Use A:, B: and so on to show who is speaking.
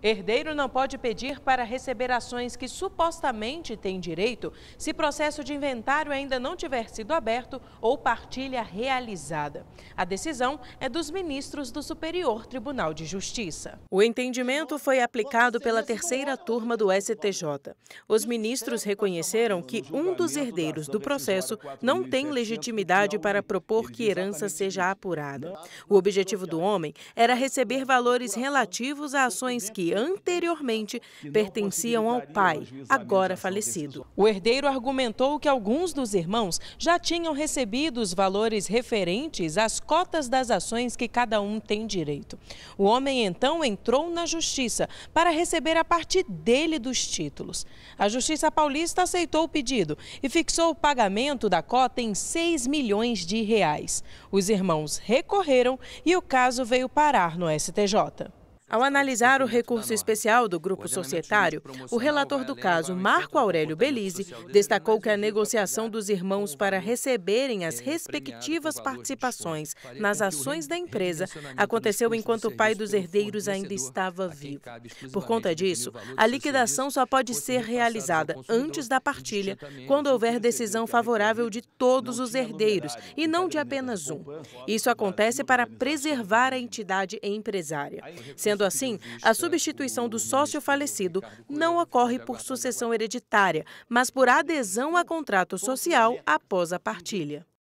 A: Herdeiro não pode pedir para receber ações que supostamente tem direito se processo de inventário ainda não tiver sido aberto ou partilha realizada. A decisão é dos ministros do Superior Tribunal de Justiça. O entendimento foi aplicado pela terceira turma do STJ. Os ministros reconheceram que um dos herdeiros do processo não tem legitimidade para propor que herança seja apurada. O objetivo do homem era receber valores relativos a ações que anteriormente pertenciam ao pai, agora falecido. O herdeiro argumentou que alguns dos irmãos já tinham recebido os valores referentes às cotas das ações que cada um tem direito. O homem então entrou na justiça para receber a parte dele dos títulos. A Justiça Paulista aceitou o pedido e fixou o pagamento da cota em 6 milhões de reais. Os irmãos recorreram e o caso veio parar no STJ. Ao analisar o recurso especial do grupo é societário, o relator do caso, Marco Aurélio Belize, destacou que a negociação dos irmãos para receberem as é, respectivas participações nas ações da empresa aconteceu enquanto o pai dos herdeiros ainda estava vivo. Por conta disso, a liquidação só pode ser realizada antes da partilha, quando houver decisão favorável de todos os herdeiros e não então, de apenas um. Isso acontece para preservar a entidade empresária. Sendo Sendo assim, a substituição do sócio falecido não ocorre por sucessão hereditária, mas por adesão a contrato social após a partilha.